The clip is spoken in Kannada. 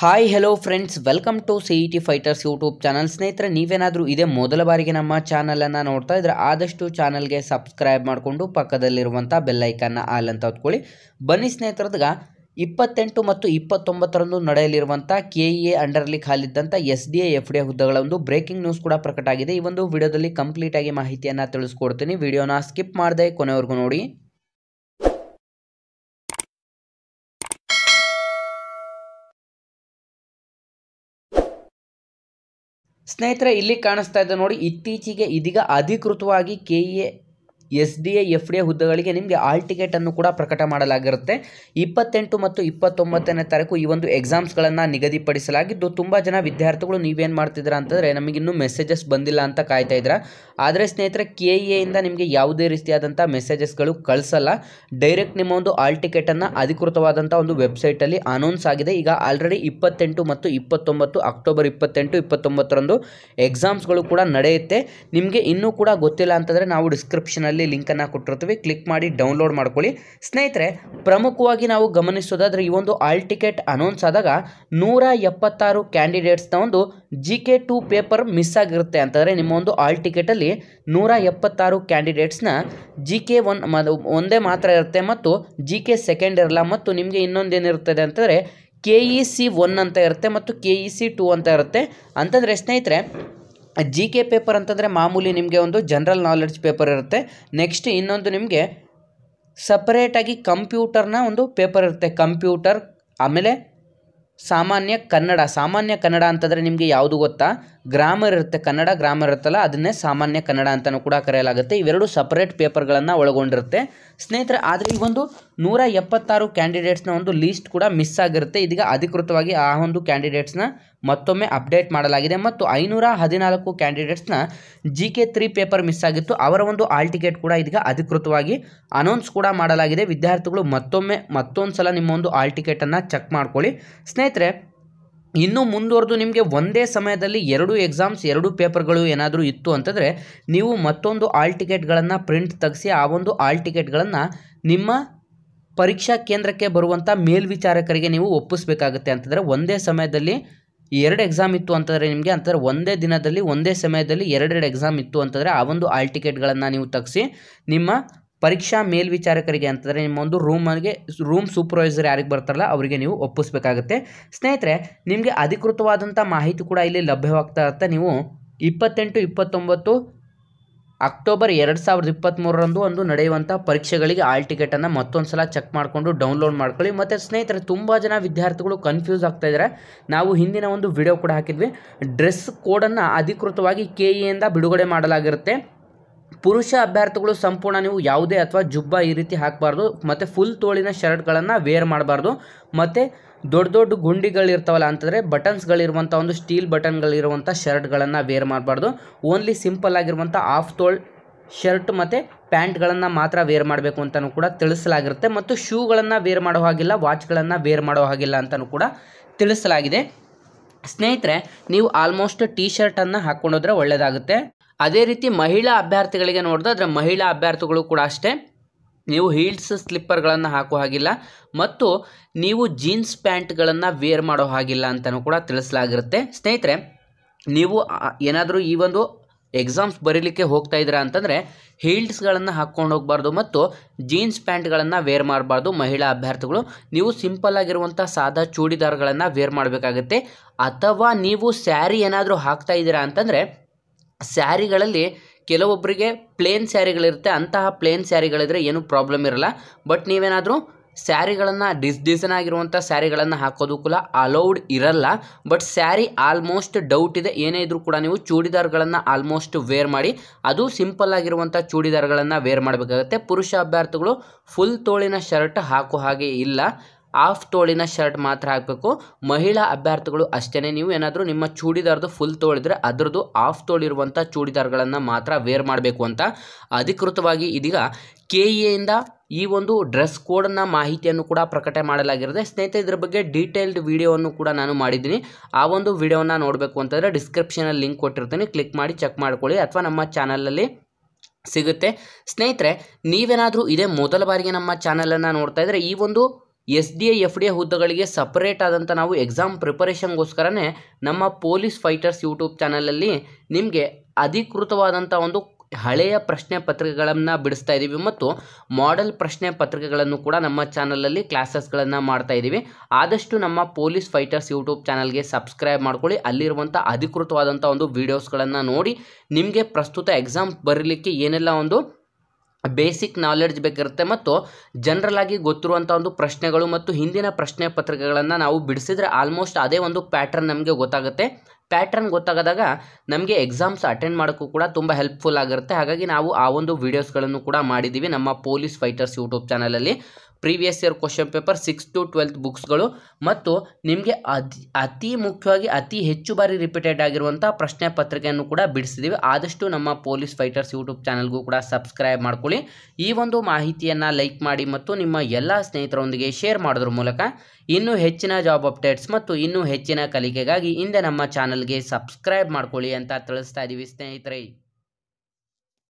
hi hello friends welcome to C E T fighters YouTube channel ಸ್ನೇಹಿತರೆ ನೀವೇನಾದರೂ ಇದೇ ಮೊದಲ ಬಾರಿಗೆ ನಮ್ಮ ಚಾನಲನ್ನು ನೋಡ್ತಾ ಇದ್ರೆ ಆದಷ್ಟು ಚಾನಲ್ಗೆ ಸಬ್ಸ್ಕ್ರೈಬ್ ಮಾಡಿಕೊಂಡು ಪಕ್ಕದಲ್ಲಿರುವಂಥ ಬೆಲ್ಲೈಕನ್ನ ಆಲ್ ಅಂತ ಹೊತ್ಕೊಳ್ಳಿ ಬನ್ನಿ ಸ್ನೇಹಿತರದ್ಗ ಇಪ್ಪತ್ತೆಂಟು ಮತ್ತು ಇಪ್ಪತ್ತೊಂಬತ್ತರಂದು ನಡೆಯಲಿರುವಂಥ ಕೆ ಇ e ಎ ಅಂಡರ್ಲಿ ಖಾಲಿದ್ದಂಥ S D A F D ಹುದ್ದೆಗಳ ಒಂದು ಬ್ರೇಕಿಂಗ್ ನ್ಯೂಸ್ ಕೂಡ ಪ್ರಕಟ ಆಗಿದೆ ಈ ಒಂದು ವಿಡಿಯೋದಲ್ಲಿ ಕಂಪ್ಲೀಟಾಗಿ ಮಾಹಿತಿಯನ್ನು ತಿಳಿಸ್ಕೊಡ್ತೀನಿ ವಿಡಿಯೋನ ಸ್ಕಿಪ್ ಮಾಡದೆ ಕೊನೆವರೆಗೂ ನೋಡಿ ಸ್ನೇಹಿತರೆ ಇಲ್ಲಿ ಕಾಣಿಸ್ತಾ ಇದೆ ನೋಡಿ ಇತ್ತೀಚೆಗೆ ಇದೀಗ ಅಧಿಕೃತವಾಗಿ K A S D A F D A ಹುದ್ದೆಗಳಿಗೆ ನಿಮಗೆ ಆಲ್ ಟಿಕೆಟನ್ನು ಕೂಡ ಪ್ರಕಟ ಮಾಡಲಾಗಿರುತ್ತೆ ಇಪ್ಪತ್ತೆಂಟು ಮತ್ತು ಇಪ್ಪತ್ತೊಂಬತ್ತನೇ ತಾರೀಕು ಈ ಒಂದು ಎಕ್ಸಾಮ್ಸ್ಗಳನ್ನು ನಿಗದಿಪಡಿಸಲಾಗಿದ್ದು ತುಂಬ ಜನ ವಿದ್ಯಾರ್ಥಿಗಳು ನೀವೇನು ಮಾಡ್ತಿದ್ದೀರಾ ಅಂತಂದರೆ ನಮಗಿನ್ನೂ ಮೆಸೇಜಸ್ ಬಂದಿಲ್ಲ ಅಂತ ಕಾಯ್ತಾ ಇದ್ದೀರಾ ಆದರೆ ಸ್ನೇಹಿತರೆ ಕೆ e ಇ ಎಯಿಂದ ನಿಮಗೆ ಯಾವುದೇ ರೀತಿಯಾದಂಥ ಮೆಸೇಜಸ್ಗಳು ಕಳಿಸಲ್ಲ ಡೈರೆಕ್ಟ್ ನಿಮ್ಮ ಒಂದು ಆಲ್ ಟಿಕೆಟನ್ನು ಅಧಿಕೃತವಾದಂಥ ಒಂದು ವೆಬ್ಸೈಟಲ್ಲಿ ಅನೌನ್ಸ್ ಆಗಿದೆ ಈಗ ಆಲ್ರೆಡಿ ಇಪ್ಪತ್ತೆಂಟು ಮತ್ತು ಇಪ್ಪತ್ತೊಂಬತ್ತು ಅಕ್ಟೋಬರ್ ಇಪ್ಪತ್ತೆಂಟು ಇಪ್ಪತ್ತೊಂಬತ್ತರಂದು ಎಕ್ಸಾಮ್ಸ್ಗಳು ಕೂಡ ನಡೆಯುತ್ತೆ ನಿಮಗೆ ಇನ್ನೂ ಕೂಡ ಗೊತ್ತಿಲ್ಲ ಅಂತಂದರೆ ನಾವು ಡಿಸ್ಕ್ರಿಪ್ಷನಲ್ಲಿ ಲಿಂಕನ್ನು ಕೊಟ್ಟಿರ್ತೀವಿ ಕ್ಲಿಕ್ ಮಾಡಿ ಡೌನ್ಲೋಡ್ ಮಾಡ್ಕೊಳ್ಳಿ ಸ್ನೇಹಿತರೆ ಪ್ರಮುಖವಾಗಿ ನಾವು ಗಮನಿಸೋದಾದರೆ ಈ ಒಂದು ಆಲ್ ಟಿಕೆಟ್ ಅನೌನ್ಸ್ ಆದಾಗ ನೂರ ಎಪ್ಪತ್ತಾರು ಕ್ಯಾಂಡಿಡೇಟ್ಸ್ನ ಒಂದು G K two paper miss ಆಗಿರುತ್ತೆ ಅಂತಂದರೆ ನಿಮ್ಮ ಒಂದು ಆಲ್ ಟಿಕೆಟಲ್ಲಿ ನೂರ ಎಪ್ಪತ್ತಾರು ಕ್ಯಾಂಡಿಡೇಟ್ಸ್ನ ಜಿ ಕೆ ಒನ್ ಒಂದೇ ಮಾತ್ರ ಇರುತ್ತೆ ಮತ್ತು ಜಿ ಕೆ ಸೆಕೆಂಡ್ ಇರಲ್ಲ ಮತ್ತು ನಿಮಗೆ ಇನ್ನೊಂದೇನಿರುತ್ತದೆ ಅಂತಂದರೆ K E e C one ಅಂತ ಇರುತ್ತೆ ಮತ್ತು ಕೆ ಇ ಸಿ ಟು ಅಂತ ಇರುತ್ತೆ ಅಂತಂದರೆ ಸ್ನೇಹಿತರೆ ಜಿ ಕೆ ಪೇಪರ್ ಅಂತಂದರೆ ಮಾಮೂಲಿ ನಿಮಗೆ ಒಂದು ಜನರಲ್ ನಾಲೆಡ್ಜ್ ಪೇಪರ್ ಇರುತ್ತೆ ನೆಕ್ಸ್ಟ್ ಇನ್ನೊಂದು ನಿಮಗೆ ಸಪ್ರೇಟಾಗಿ ಕಂಪ್ಯೂಟರ್ನ ಒಂದು ಪೇಪರ್ ಇರುತ್ತೆ ಕಂಪ್ಯೂಟರ್ ಆಮೇಲೆ ಸಾಮಾನ್ಯ ಕನ್ನಡ ಸಾಮಾನ್ಯ ಕನ್ನಡ ಅಂತಂದರೆ ನಿಮಗೆ ಯಾವುದು ಗೊತ್ತಾ ಗ್ರಾಮರ್ ಇರುತ್ತೆ ಕನ್ನಡ ಗ್ರಾಮರ್ ಇರುತ್ತಲ್ಲ ಅದನ್ನೇ ಸಾಮಾನ್ಯ ಕನ್ನಡ ಅಂತಲೂ ಕೂಡ ಕರೆಯಲಾಗುತ್ತೆ ಇವೆರಡು ಸಪ್ರೇಟ್ ಪೇಪರ್ಗಳನ್ನು ಒಳಗೊಂಡಿರುತ್ತೆ ಸ್ನೇಹಿತರೆ ಆದರೆ ಈ ಒಂದು ನೂರ ಎಪ್ಪತ್ತಾರು ಕ್ಯಾಂಡಿಡೇಟ್ಸ್ನ ಒಂದು ಲೀಸ್ಟ್ ಕೂಡ ಮಿಸ್ ಆಗಿರುತ್ತೆ ಇದೀಗ ಅಧಿಕೃತವಾಗಿ ಆ ಒಂದು ಕ್ಯಾಂಡಿಡೇಟ್ಸ್ನ ಮತ್ತೊಮ್ಮೆ ಅಪ್ಡೇಟ್ ಮಾಡಲಾಗಿದೆ ಮತ್ತು ಐನೂರ ಹದಿನಾಲ್ಕು ಕ್ಯಾಂಡಿಡೇಟ್ಸ್ನ G K three paper miss ಆಗಿತ್ತು ಅವರ ಒಂದು ಆಲ್ ಟಿಕೆಟ್ ಕೂಡ ಇದೀಗ ಅಧಿಕೃತವಾಗಿ ಅನೌನ್ಸ್ ಕೂಡ ಮಾಡಲಾಗಿದೆ ವಿದ್ಯಾರ್ಥಿಗಳು ಮತ್ತೊಮ್ಮೆ ಮತ್ತೊಂದು ಸಲ ನಿಮ್ಮ ಒಂದು ಆಲ್ ಟಿಕೆಟನ್ನು ಚೆಕ್ ಮಾಡ್ಕೊಳ್ಳಿ ಸ್ನೇಹಿತರೆ ಇನ್ನು ಮುಂದುವರೆದು ನಿಮಗೆ ಒಂದೇ ಸಮಯದಲ್ಲಿ ಎರಡು ಎಕ್ಸಾಮ್ಸ್ ಎರಡು ಪೇಪರ್ಗಳು ಏನಾದರೂ ಇತ್ತು ಅಂತಂದರೆ ನೀವು ಮತ್ತೊಂದು ಆಲ್ ಟಿಕೆಟ್ಗಳನ್ನು ಪ್ರಿಂಟ್ ತೆಗೆಸಿ ಆ ಒಂದು ಆಲ್ ಟಿಕೆಟ್ಗಳನ್ನು ನಿಮ್ಮ ಪರೀಕ್ಷಾ ಕೇಂದ್ರಕ್ಕೆ ಬರುವಂಥ ಮೇಲ್ವಿಚಾರಕರಿಗೆ ನೀವು ಒಪ್ಪಿಸಬೇಕಾಗುತ್ತೆ ಅಂತಂದರೆ ಒಂದೇ ಸಮಯದಲ್ಲಿ ಎರಡು ಎಕ್ಸಾಮ್ ಇತ್ತು ಅಂತಂದರೆ ನಿಮಗೆ ಅಂತಂದರೆ ಒಂದೇ ದಿನದಲ್ಲಿ ಒಂದೇ ಸಮಯದಲ್ಲಿ ಎರಡೆರಡು ಎಕ್ಸಾಮ್ ಇತ್ತು ಅಂತಂದರೆ ಆ ಒಂದು ಆಲ್ ಟಿಕೆಟ್ಗಳನ್ನು ನೀವು ತಗ್ಸಿ ನಿಮ್ಮ ಪರೀಕ್ಷಾ ಮೇಲ್ವಿಚಾರಕರಿಗೆ ಅಂತಂದರೆ ನಿಮ್ಮ ಒಂದು ರೂಮಿಗೆ ರೂಮ್ ಸೂಪರ್ವೈಸರ್ ಯಾರಿಗೆ ಬರ್ತಾರಲ್ಲ ಅವರಿಗೆ ನೀವು ಒಪ್ಪಿಸ್ಬೇಕಾಗುತ್ತೆ ಸ್ನೇಹಿತರೆ ನಿಮಗೆ ಅಧಿಕೃತವಾದಂಥ ಮಾಹಿತಿ ಕೂಡ ಇಲ್ಲಿ ಲಭ್ಯವಾಗ್ತಾ ಇರುತ್ತೆ ನೀವು ಇಪ್ಪತ್ತೆಂಟು ಇಪ್ಪತ್ತೊಂಬತ್ತು ಅಕ್ಟೋಬರ್ ಎರಡು ಸಾವಿರದ ಇಪ್ಪತ್ತ್ಮೂರರಂದು ಒಂದು ನಡೆಯುವಂಥ ಪರೀಕ್ಷೆಗಳಿಗೆ ಆಲ್ ಟಿಕೆಟನ್ನು ಮತ್ತೊಂದು ಸಲ ಚೆಕ್ ಮಾಡಿಕೊಂಡು ಡೌನ್ಲೋಡ್ ಮಾಡ್ಕೊಳ್ಳಿ ಮತ್ತು ಸ್ನೇಹಿತರೆ ತುಂಬ ಜನ ವಿದ್ಯಾರ್ಥಿಗಳು ಕನ್ಫ್ಯೂಸ್ ಆಗ್ತಾ ಇದ್ದಾರೆ ನಾವು ಹಿಂದಿನ ಒಂದು ವಿಡಿಯೋ ಕೂಡ ಹಾಕಿದ್ವಿ ಡ್ರೆಸ್ ಕೋಡನ್ನು ಅಧಿಕೃತವಾಗಿ ಕೆ ಇಂದ ಬಿಡುಗಡೆ ಮಾಡಲಾಗಿರುತ್ತೆ ಪುರುಷ ಅಭ್ಯರ್ಥಿಗಳು ಸಂಪೂರ್ಣ ನೀವು ಯಾವುದೇ ಅಥವಾ ಜುಬ್ಬ ಈ ರೀತಿ ಹಾಕಬಾರ್ದು ಮತ್ತು ಫುಲ್ ತೋಳಿನ ಶರ್ಟ್ಗಳನ್ನು ವೇರ್ ಮಾಡಬಾರ್ದು ಮತ್ತು ದೊಡ್ಡ ದೊಡ್ಡ ಗುಂಡಿಗಳಿರ್ತಾವಲ್ಲ ಅಂತಂದರೆ ಬಟನ್ಸ್ಗಳಿರುವಂಥ ಒಂದು ಸ್ಟೀಲ್ ಬಟನ್ಗಳಿರುವಂಥ ಶರ್ಟ್ಗಳನ್ನು ವೇರ್ ಮಾಡಬಾರ್ದು ಓನ್ಲಿ ಸಿಂಪಲ್ ಆಗಿರುವಂಥ ಆಫ್ ತೋಳ್ ಶರ್ಟ್ ಮತ್ತು ಪ್ಯಾಂಟ್ಗಳನ್ನು ಮಾತ್ರ ವೇರ್ ಮಾಡಬೇಕು ಅಂತಲೂ ಕೂಡ ತಿಳಿಸಲಾಗಿರುತ್ತೆ ಮತ್ತು ಶೂಗಳನ್ನು ವೇರ್ ಮಾಡೋ ಹಾಗಿಲ್ಲ ವಾಚ್ಗಳನ್ನು ವೇರ್ ಮಾಡೋ ಹಾಗಿಲ್ಲ ಅಂತಲೂ ಕೂಡ ತಿಳಿಸಲಾಗಿದೆ ಸ್ನೇಹಿತರೆ ನೀವು ಆಲ್ಮೋಸ್ಟ್ ಟೀ ಶರ್ಟನ್ನು ಹಾಕ್ಕೊಂಡೋದ್ರೆ ಒಳ್ಳೆಯದಾಗುತ್ತೆ ಅದೇ ರೀತಿ ಮಹಿಳಾ ಅಭ್ಯರ್ಥಿಗಳಿಗೆ ನೋಡಿದ್ರೆ ಮಹಿಳಾ ಅಭ್ಯರ್ಥಿಗಳು ಕೂಡ ಅಷ್ಟೇ ನೀವು ಹೀಲ್ಸ್ ಸ್ಲಿಪ್ಪರ್ಗಳನ್ನು ಹಾಕೋ ಹಾಗಿಲ್ಲ ಮತ್ತು ನೀವು ಜೀನ್ಸ್ ಪ್ಯಾಂಟ್ಗಳನ್ನು ವೇರ್ ಮಾಡೋ ಹಾಗಿಲ್ಲ ಅಂತಲೂ ಕೂಡ ತಿಳಿಸಲಾಗಿರುತ್ತೆ ಸ್ನೇಹಿತರೆ ನೀವು ಏನಾದರೂ ಈ ಒಂದು ಎಕ್ಸಾಮ್ಸ್ ಬರೀಲಿಕ್ಕೆ ಹೋಗ್ತಾ ಇದ್ದೀರಾ ಅಂತಂದರೆ ಹೀಲ್ಸ್ಗಳನ್ನು ಹಾಕ್ಕೊಂಡು ಹೋಗಬಾರ್ದು ಮತ್ತು ಜೀನ್ಸ್ ಪ್ಯಾಂಟ್ಗಳನ್ನು ವೇರ್ ಮಾಡಬಾರ್ದು ಮಹಿಳಾ ಅಭ್ಯರ್ಥಿಗಳು ನೀವು ಸಿಂಪಲ್ ಆಗಿರುವಂಥ ಸಾದಾ ಚೂಡಿದಾರ್ಗಳನ್ನು ವೇರ್ ಮಾಡಬೇಕಾಗತ್ತೆ ಅಥವಾ ನೀವು ಸ್ಯಾರಿ ಏನಾದರೂ ಹಾಕ್ತಾ ಇದ್ದೀರಾ ಅಂತಂದರೆ ಸ್ಯಾರಿಗಳಲ್ಲಿ ಕೆಲವೊಬ್ಬರಿಗೆ ಪ್ಲೇನ್ ಸ್ಯಾರಿಗಳಿರುತ್ತೆ ಅಂತಹ ಪ್ಲೇನ್ ಸ್ಯಾರಿಗಳಿದ್ರೆ ಏನು ಪ್ರಾಬ್ಲಮ್ ಇರಲ್ಲ ಬಟ್ ನೀವೇನಾದರೂ ಸ್ಯಾರಿಗಳನ್ನು ಡಿಸ್ ಡಿಸೈನ್ ಆಗಿರುವಂಥ ಸ್ಯಾರಿಗಳನ್ನು ಹಾಕೋದು ಕೂಡ ಅಲೌಡ್ ಇರಲ್ಲ ಬಟ್ ಸ್ಯಾರಿ ಆಲ್ಮೋಸ್ಟ್ ಡೌಟ್ ಇದೆ ಏನೇ ಇದ್ರೂ ಕೂಡ ನೀವು ಚೂಡಿದಾರ್ಗಳನ್ನು ಆಲ್ಮೋಸ್ಟ್ ವೇರ್ ಮಾಡಿ ಅದು ಸಿಂಪಲ್ ಆಗಿರುವಂಥ ಚೂಡಿದಾರ್ಗಳನ್ನು ವೇರ್ ಮಾಡಬೇಕಾಗತ್ತೆ ಪುರುಷ ಅಭ್ಯರ್ಥಿಗಳು ಫುಲ್ ತೋಳಿನ ಶರ್ಟ್ ಹಾಕೋ ಹಾಗೆ ಇಲ್ಲ ಆಫ್ ತೋಳಿನ ಶರ್ಟ್ ಮಾತ್ರ ಹಾಕಬೇಕು ಮಹಿಳಾ ಅಭ್ಯರ್ಥಿಗಳು ಅಷ್ಟೇ ನೀವು ಏನಾದರೂ ನಿಮ್ಮ ಚೂಡಿದಾರ್ದು ಫುಲ್ ತೋಳಿದ್ರೆ ಅದರದ್ದು ಆಫ್ ತೋಳಿರುವಂಥ ಚೂಡಿದಾರ್ಗಳನ್ನು ಮಾತ್ರ ವೇರ್ ಮಾಡಬೇಕು ಅಂತ ಅಧಿಕೃತವಾಗಿ ಇದೀಗ ಕೆ e ಇಂದ ಈ ಒಂದು ಡ್ರೆಸ್ ಕೋಡ್ನ ಮಾಹಿತಿಯನ್ನು ಕೂಡ ಪ್ರಕಟಣೆ ಮಾಡಲಾಗಿರುತ್ತೆ ಸ್ನೇಹಿತರೆ ಇದ್ರ ಬಗ್ಗೆ ಡೀಟೇಲ್ಡ್ ವಿಡಿಯೋವನ್ನು ಕೂಡ ನಾನು ಮಾಡಿದ್ದೀನಿ ಆ ಒಂದು ವಿಡಿಯೋನ ನೋಡಬೇಕು ಅಂತಂದರೆ ಡಿಸ್ಕ್ರಿಪ್ಷನಲ್ಲಿ ಲಿಂಕ್ ಕೊಟ್ಟಿರ್ತೀನಿ ಕ್ಲಿಕ್ ಮಾಡಿ ಚೆಕ್ ಮಾಡ್ಕೊಳ್ಳಿ ಅಥವಾ ನಮ್ಮ ಚಾನಲಲ್ಲಿ ಸಿಗುತ್ತೆ ಸ್ನೇಹಿತರೆ ನೀವೇನಾದರೂ ಇದೇ ಮೊದಲ ಬಾರಿಗೆ ನಮ್ಮ ಚಾನಲನ್ನು ನೋಡ್ತಾ ಇದ್ದರೆ ಈ ಒಂದು S D A F D A ಹುದ್ದೆಗಳಿಗೆ ಸಪ್ರೇಟ್ ಆದಂಥ ನಾವು ಎಕ್ಸಾಮ್ ಪ್ರಿಪರೇಷನ್ಗೋಸ್ಕರನೇ ನಮ್ಮ ಪೊಲೀಸ್ ಫೈಟರ್ಸ್ ಯೂಟ್ಯೂಬ್ ಚಾನಲಲ್ಲಿ ನಿಮಗೆ ಅಧಿಕೃತವಾದಂಥ ಒಂದು ಹಳೆಯ ಪ್ರಶ್ನೆ ಪತ್ರಿಕೆಗಳನ್ನು ಬಿಡಿಸ್ತಾ ಇದ್ದೀವಿ ಮತ್ತು ಮಾಡೆಲ್ ಪ್ರಶ್ನೆ ಪತ್ರಿಕೆಗಳನ್ನು ಕೂಡ ನಮ್ಮ ಚಾನಲಲ್ಲಿ ಕ್ಲಾಸಸ್ಗಳನ್ನು ಮಾಡ್ತಾ ಇದ್ದೀವಿ ಆದಷ್ಟು ನಮ್ಮ ಪೊಲೀಸ್ ಫೈಟರ್ಸ್ ಯೂಟ್ಯೂಬ್ ಚಾನಲ್ಗೆ ಸಬ್ಸ್ಕ್ರೈಬ್ ಮಾಡ್ಕೊಳ್ಳಿ ಅಲ್ಲಿರುವಂಥ ಅಧಿಕೃತವಾದಂಥ ಒಂದು ವೀಡಿಯೋಸ್ಗಳನ್ನು ನೋಡಿ ನಿಮಗೆ ಪ್ರಸ್ತುತ ಎಕ್ಸಾಮ್ ಬರೀಲಿಕ್ಕೆ ಏನೆಲ್ಲ ಒಂದು ಬೇಸಿಕ್ ನಾಲೆಡ್ಜ್ ಬೇಕಿರುತ್ತೆ ಮತ್ತು ಜನರಲ್ ಆಗಿ ಗೊತ್ತಿರುವಂಥ ಒಂದು ಪ್ರಶ್ನೆಗಳು ಮತ್ತು ಹಿಂದಿನ ಪ್ರಶ್ನೆ ಪತ್ರಿಕೆಗಳನ್ನು ನಾವು ಬಿಡಿಸಿದರೆ ಆಲ್ಮೋಸ್ಟ್ ಅದೇ ಒಂದು ಪ್ಯಾಟ್ರನ್ ನಮಗೆ ಗೊತ್ತಾಗುತ್ತೆ ಪ್ಯಾಟ್ರನ್ ಗೊತ್ತಾಗದಾಗ ನಮಗೆ ಎಕ್ಸಾಮ್ಸ್ ಅಟೆಂಡ್ ಮಾಡೋಕ್ಕೂ ಕೂಡ ತುಂಬ ಹೆಲ್ಪ್ಫುಲ್ ಆಗಿರುತ್ತೆ ಹಾಗಾಗಿ ನಾವು ಆ ಒಂದು ವೀಡಿಯೋಸ್ಗಳನ್ನು ಕೂಡ ಮಾಡಿದ್ದೀವಿ ನಮ್ಮ ಪೊಲೀಸ್ ಫೈಟರ್ಸ್ ಯೂಟ್ಯೂಬ್ ಚಾನಲಲ್ಲಿ previous year question paper six to twelfth ಬುಕ್ಸ್ಗಳು ಮತ್ತು ನಿಮಗೆ ಅತಿ ಅತಿ ಮುಖ್ಯವಾಗಿ ಅತಿ ಹೆಚ್ಚು ಬಾರಿ ರಿಪೀಟೆಡ್ ಆಗಿರುವಂಥ ಪ್ರಶ್ನೆ ಪತ್ರಿಕೆಯನ್ನು ಕೂಡ ಬಿಡಿಸಿದ್ದೀವಿ ಆದಷ್ಟು ನಮ್ಮ ಪೊಲೀಸ್ ಫೈಟರ್ಸ್ ಯೂಟ್ಯೂಬ್ ಚಾನಲ್ಗೂ ಕೂಡ ಸಬ್ಸ್ಕ್ರೈಬ್ ಮಾಡ್ಕೊಳ್ಳಿ ಈ ಒಂದು ಮಾಹಿತಿಯನ್ನು ಲೈಕ್ ಮಾಡಿ ಮತ್ತು ನಿಮ್ಮ ಎಲ್ಲ ಸ್ನೇಹಿತರೊಂದಿಗೆ ಶೇರ್ ಮಾಡೋದ್ರ ಮೂಲಕ ಇನ್ನೂ ಹೆಚ್ಚಿನ ಜಾಬ್ ಅಪ್ಡೇಟ್ಸ್ ಮತ್ತು ಇನ್ನೂ ಹೆಚ್ಚಿನ ಕಲಿಕೆಗಾಗಿ ಹಿಂದೆ ನಮ್ಮ ಚಾನಲ್ಗೆ ಸಬ್ಸ್ಕ್ರೈಬ್ ಮಾಡ್ಕೊಳ್ಳಿ ಅಂತ ತಿಳಿಸ್ತಾ ಇದ್ದೀವಿ ಸ್ನೇಹಿತರೆ